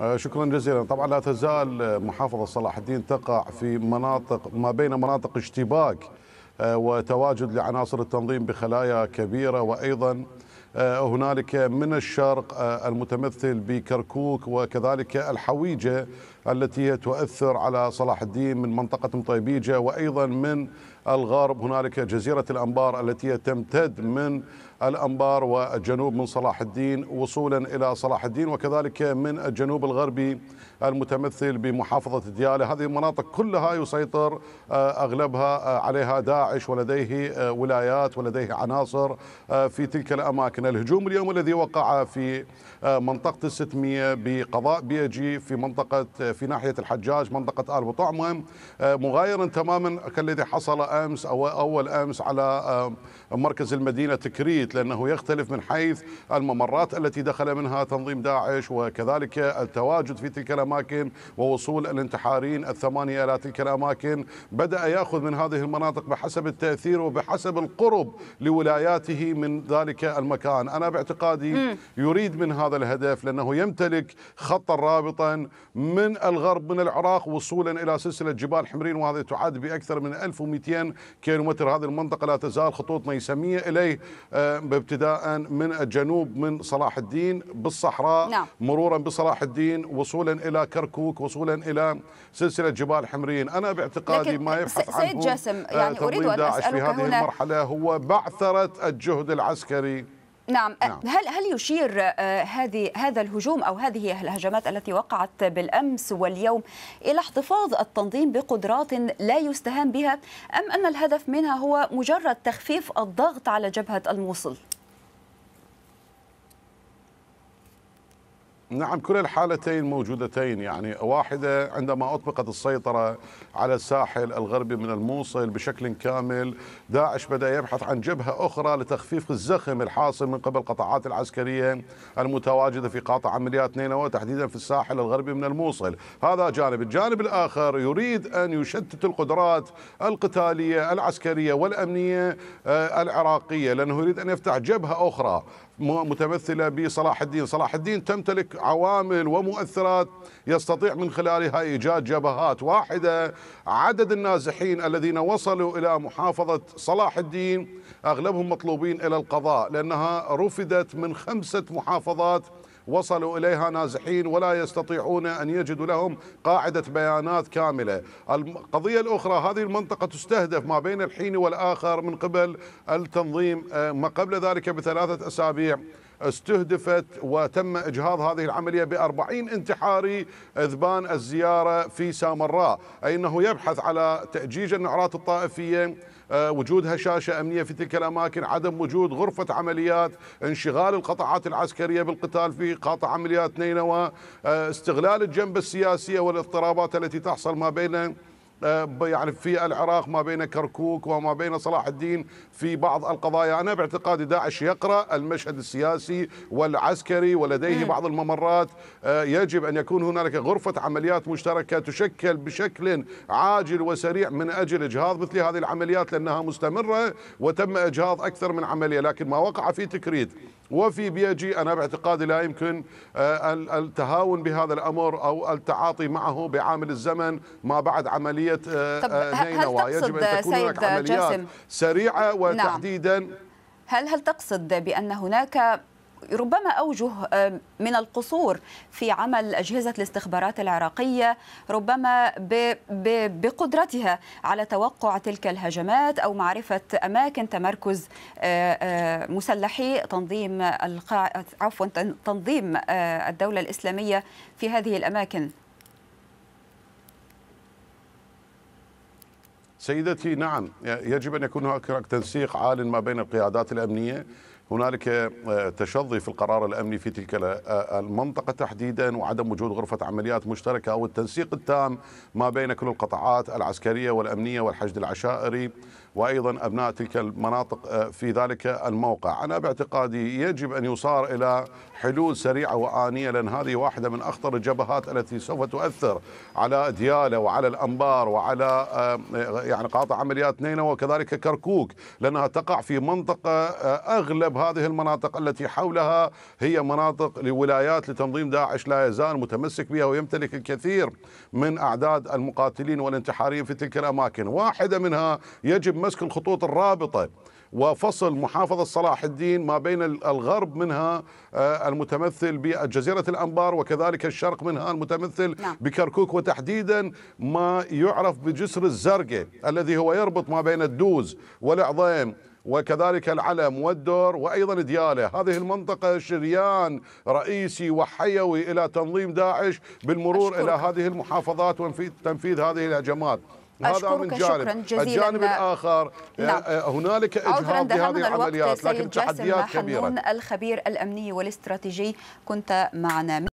آه، شكرا جزيلا طبعا لا تزال محافظة صلاح الدين تقع في مناطق ما بين مناطق اشتباك آه، وتواجد لعناصر التنظيم بخلايا كبيرة وأيضا آه، هنالك من الشرق المتمثل بكركوك وكذلك الحويجة التي هي تؤثر على صلاح الدين من منطقة مطيبيجة وأيضا من الغرب هنالك جزيرة الأنبار التي تمتد من الأنبار والجنوب من صلاح الدين وصولا إلى صلاح الدين وكذلك من الجنوب الغربي المتمثل بمحافظة ديالى هذه المناطق كلها يسيطر آه، أغلبها آه، عليها داعش ولديه آه، ولايات ولديه عناصر في تلك الأماكن الهجوم اليوم الذي وقع في منطقة الستمية بقضاء بيجي في منطقة في ناحية الحجاج منطقة آل بطعمم آه، مغايرا تماما كالذي حصل أمس أو أول أمس على آه، مركز المدينة تكريت لأنه يختلف من حيث الممرات التي دخل منها تنظيم داعش وكذلك التواجد في تلك الأماكن ووصول الانتحارين الثمانية إلى تلك الأماكن بدأ يأخذ من هذه المناطق بحسب التأثير وبحسب القرب لولاياته من ذلك المكان أنا باعتقادي يريد من هذا الهدف لأنه يمتلك خطا رابطا من الغرب من العراق وصولا إلى سلسلة جبال حمرين وهذه تعد بأكثر من 1200 كيلومتر هذه المنطقة لا تزال خطوط ميسميه إليه ابتداء آه، من الجنوب من صلاح الدين بالصحراء نعم. مرورا بصلاح الدين وصولا إلى كركوك وصولا إلى سلسلة جبال حمرين أنا باعتقادي ما يبحث عنه سيد جاسم آه، يعني أريد أن أسألك هنا في هذه المرحلة هو بعثرة الجهد العسكري نعم. أه، نعم هل هل يشير أه، هذه هذا الهجوم او هذه الهجمات التي وقعت بالامس واليوم الى احتفاظ التنظيم بقدرات لا يستهان بها ام ان الهدف منها هو مجرد تخفيف الضغط على جبهه الموصل؟ نعم كلا الحالتين موجودتين يعني واحدة عندما أطبقت السيطرة على الساحل الغربي من الموصل بشكل كامل داعش بدأ يبحث عن جبهة أخرى لتخفيف الزخم الحاصل من قبل القطاعات العسكرية المتواجدة في قاطع عمليات نينوى وتحديدا في الساحل الغربي من الموصل هذا جانب الجانب الآخر يريد أن يشتت القدرات القتالية العسكرية والأمنية آه، العراقية لأنه يريد أن يفتح جبهة أخرى متمثلة بصلاح الدين صلاح الدين تمتلك عوامل ومؤثرات يستطيع من خلالها إيجاد جبهات واحدة عدد النازحين الذين وصلوا إلى محافظة صلاح الدين أغلبهم مطلوبين إلى القضاء لأنها رفدت من خمسة محافظات وصلوا إليها نازحين ولا يستطيعون أن يجدوا لهم قاعدة بيانات كاملة القضية الأخرى هذه المنطقة تستهدف ما بين الحين والآخر من قبل التنظيم آه، ما قبل ذلك بثلاثة أسابيع استهدفت وتم إجهاض هذه العملية بأربعين انتحاري إذبان الزيارة في سامراء أي أنه يبحث على تأجيج النعرات الطائفية آه، وجود هشاشه امنيه في تلك الاماكن، عدم وجود غرفه عمليات، انشغال القطاعات العسكريه بالقتال في قاطع عمليات نينوى، آه، استغلال الجنب السياسيه والاضطرابات التي تحصل ما بين آه، يعني في العراق ما بين كركوك وما بين صلاح الدين في بعض القضايا أنا باعتقادي داعش يقرأ المشهد السياسي والعسكري ولديه بعض الممرات آه، يجب أن يكون هنالك غرفة عمليات مشتركة تشكل بشكل عاجل وسريع من أجل إجهاض مثل هذه العمليات لأنها مستمرة وتم إجهاض أكثر من عملية لكن ما وقع في تكريد وفي بيجي أنا باعتقادي لا يمكن آه، التهاون بهذا الأمر أو التعاطي معه بعامل الزمن ما بعد عملية آه، آه، نينوى يجب أن تكون هناك عمليات جاسم. سريعة نعم. وتحديدا نعم. هل هل تقصد بأن هناك ربما أوجه من القصور في عمل أجهزة الاستخبارات العراقية ربما بقدرتها على توقع تلك الهجمات أو معرفة أماكن تمركز مسلحي تنظيم القا... عفوا تنظيم الدولة الإسلامية في هذه الأماكن سيدتي نعم يجب أن يكون هناك تنسيق عال ما بين القيادات الأمنية هنالك آه، تشظي في القرار الامني في تلك آه، المنطقه تحديدا وعدم وجود غرفه عمليات مشتركه او التنسيق التام ما بين كل القطاعات العسكريه والامنيه والحشد العشائري وايضا ابناء تلك المناطق آه، في ذلك الموقع، انا باعتقادي يجب ان يصار الى حلول سريعه وانيه لان هذه واحده من اخطر الجبهات التي سوف تؤثر على دياله وعلى الانبار وعلى يعني قاطع عمليات نينوى وكذلك كركوك لانها تقع في منطقه اغلب أغلب هذه المناطق التي حولها هي مناطق لولايات لتنظيم داعش لا يزال متمسك بها ويمتلك الكثير من أعداد المقاتلين والانتحاريين في تلك الأماكن واحدة منها يجب مسك الخطوط الرابطة وفصل محافظة صلاح الدين ما بين الغرب منها آه، المتمثل بجزيرة الأنبار وكذلك الشرق منها المتمثل نعم. بكركوك وتحديدا ما يعرف بجسر الزرقة الذي هو يربط ما بين الدوز والعظيم وكذلك العلم والدر وأيضا دياله، هذه المنطقة شريان رئيسي وحيوي إلى تنظيم داعش بالمرور أشكرك. إلى هذه المحافظات وتنفيذ هذه الهجمات هذا من جانب الجانب الآخر آه، نعم. هنالك إجهاض بهذه العمليات لكن تحديات كبيرة الخبير الأمني والاستراتيجي كنت معنا